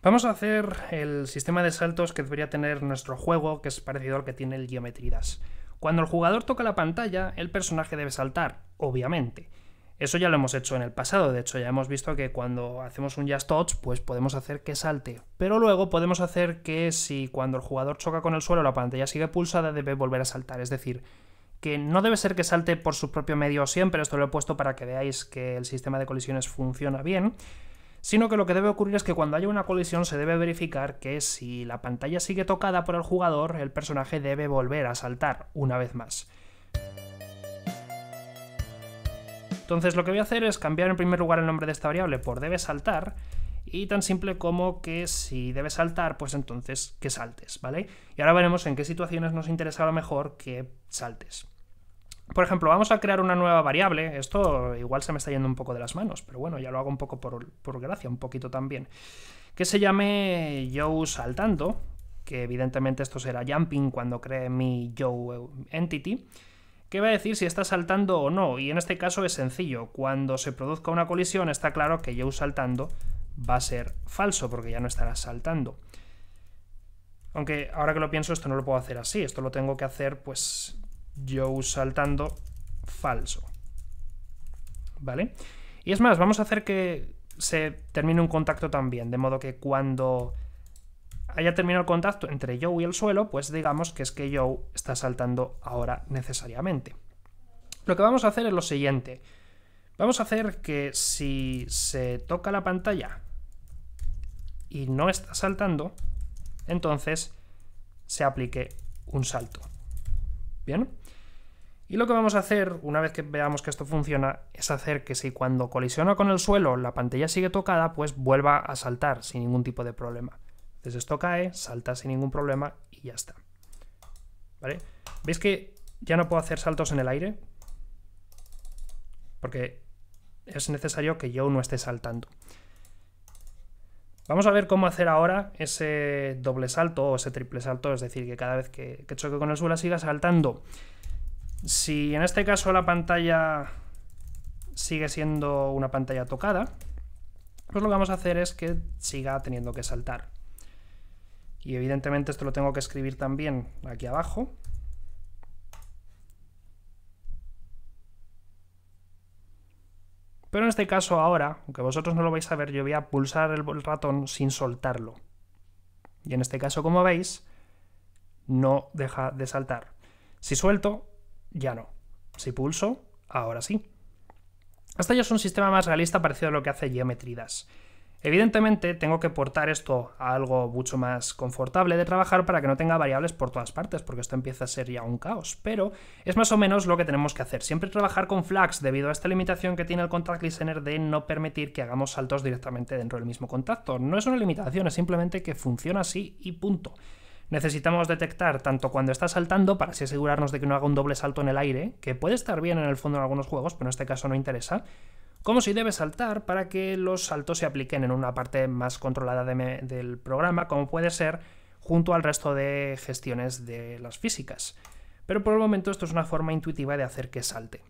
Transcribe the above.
Vamos a hacer el sistema de saltos que debería tener nuestro juego, que es parecido al que tiene el Dash. Cuando el jugador toca la pantalla, el personaje debe saltar, obviamente. Eso ya lo hemos hecho en el pasado, de hecho ya hemos visto que cuando hacemos un Just Touch, pues podemos hacer que salte. Pero luego podemos hacer que si cuando el jugador choca con el suelo la pantalla sigue pulsada, debe volver a saltar. Es decir, que no debe ser que salte por su propio medio siempre, esto lo he puesto para que veáis que el sistema de colisiones funciona bien sino que lo que debe ocurrir es que cuando haya una colisión se debe verificar que si la pantalla sigue tocada por el jugador, el personaje debe volver a saltar una vez más. Entonces lo que voy a hacer es cambiar en primer lugar el nombre de esta variable por debe saltar y tan simple como que si debe saltar, pues entonces que saltes, ¿vale? Y ahora veremos en qué situaciones nos interesa lo mejor que saltes por ejemplo, vamos a crear una nueva variable. Esto igual se me está yendo un poco de las manos, pero bueno, ya lo hago un poco por, gracia, un poquito también. Que se llame Joe saltando, que evidentemente esto será jumping cuando cree mi Joe entity. Que va a decir si está saltando o no? Y en este caso es sencillo. Cuando se produzca una colisión, está claro que Joe saltando va a ser falso, porque ya no estará saltando. Aunque ahora que lo pienso, esto no lo puedo hacer así. Esto lo tengo que hacer, pues, Joe saltando, falso. ¿Vale? Y es más, vamos a hacer que se termine un contacto también, de modo que cuando haya terminado el contacto entre Joe y el suelo, pues digamos que es que Joe está saltando ahora necesariamente. Lo que vamos a hacer es lo siguiente. Vamos a hacer que si se toca la pantalla y no está saltando, entonces se aplique un salto. Bien. Y lo que vamos a hacer, una vez que veamos que esto funciona, es hacer que si cuando colisiona con el suelo la pantalla sigue tocada, pues vuelva a saltar sin ningún tipo de problema. Entonces esto cae, salta sin ningún problema y ya está. ¿Vale? ¿Veis que ya no puedo hacer saltos en el aire? Porque es necesario que yo no esté saltando. Vamos a ver cómo hacer ahora ese doble salto o ese triple salto, es decir, que cada vez que, choque con el suelo siga saltando. Si en este caso la pantalla sigue siendo una pantalla tocada, pues lo que vamos a hacer es que siga teniendo que saltar. Y evidentemente esto lo tengo que escribir también aquí abajo, Pero en este caso ahora, aunque vosotros no lo vais a ver, yo voy a pulsar el ratón sin soltarlo. Y en este caso, como veis, no deja de saltar. Si suelto, ya no. Si pulso, ahora sí. Hasta ya es un sistema más realista parecido a lo que hace Geometridas. Evidentemente tengo que portar esto a algo mucho más confortable de trabajar para que no tenga variables por todas partes, porque esto empieza a ser ya un caos, pero es más o menos lo que tenemos que hacer. Siempre trabajar con flags debido a esta limitación que tiene el contact listener de no permitir que hagamos saltos directamente dentro del mismo contacto. No es una limitación, es simplemente que funciona así y punto. Necesitamos detectar tanto cuando está saltando, para así asegurarnos de que no haga un doble salto en el aire, que puede estar bien en el fondo en algunos juegos, pero en este caso no interesa, como si debe saltar para que los saltos se apliquen en una parte más controlada del programa, como puede ser junto al resto de gestiones de las físicas. Pero por el momento esto es una forma intuitiva de hacer que salte.